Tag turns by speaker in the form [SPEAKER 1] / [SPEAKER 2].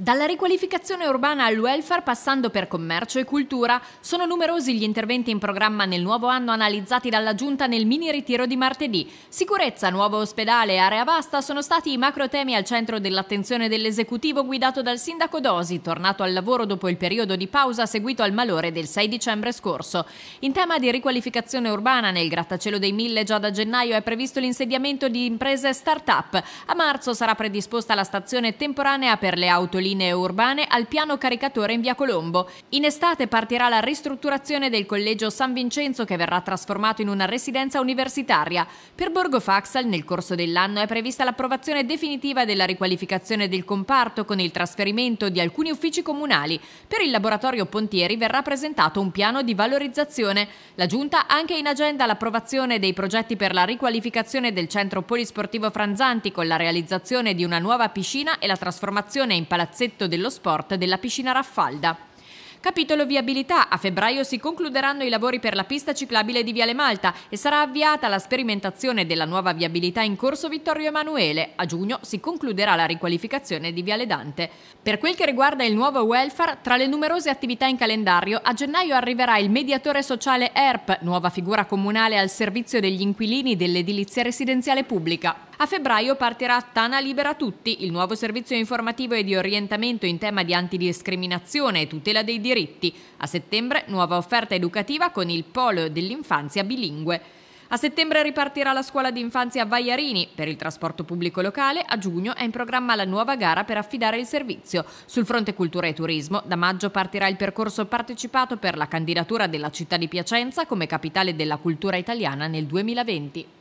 [SPEAKER 1] Dalla riqualificazione urbana al welfare, passando per commercio e cultura, sono numerosi gli interventi in programma nel nuovo anno analizzati dalla Giunta nel mini ritiro di martedì. Sicurezza, nuovo ospedale e area vasta sono stati i macro temi al centro dell'attenzione dell'esecutivo guidato dal sindaco Dosi, tornato al lavoro dopo il periodo di pausa seguito al malore del 6 dicembre scorso. In tema di riqualificazione urbana, nel grattacielo dei mille già da gennaio è previsto l'insediamento di imprese start-up. A marzo sarà predisposta la stazione temporanea per le auto linee urbane al piano caricatore in via Colombo. In estate partirà la ristrutturazione del collegio San Vincenzo che verrà trasformato in una residenza universitaria. Per Borgo Faxal nel corso dell'anno è prevista l'approvazione definitiva della riqualificazione del comparto con il trasferimento di alcuni uffici comunali. Per il laboratorio Pontieri verrà presentato un piano di valorizzazione. La Giunta ha anche in agenda l'approvazione dei progetti per la riqualificazione del centro polisportivo Franzanti con la realizzazione di una nuova piscina e la trasformazione in palazzino palazzetto dello sport della piscina Raffalda. Capitolo viabilità. A febbraio si concluderanno i lavori per la pista ciclabile di Viale Malta e sarà avviata la sperimentazione della nuova viabilità in corso Vittorio Emanuele. A giugno si concluderà la riqualificazione di Viale Dante. Per quel che riguarda il nuovo welfare, tra le numerose attività in calendario, a gennaio arriverà il mediatore sociale ERP, nuova figura comunale al servizio degli inquilini dell'edilizia residenziale pubblica. A febbraio partirà Tana Libera Tutti, il nuovo servizio informativo e di orientamento in tema di antidiscriminazione e tutela dei diritti. A settembre nuova offerta educativa con il Polo dell'infanzia bilingue. A settembre ripartirà la scuola d'infanzia Vaiarini per il trasporto pubblico locale, a giugno è in programma la nuova gara per affidare il servizio. Sul fronte cultura e turismo, da maggio partirà il percorso partecipato per la candidatura della città di Piacenza come capitale della cultura italiana nel 2020.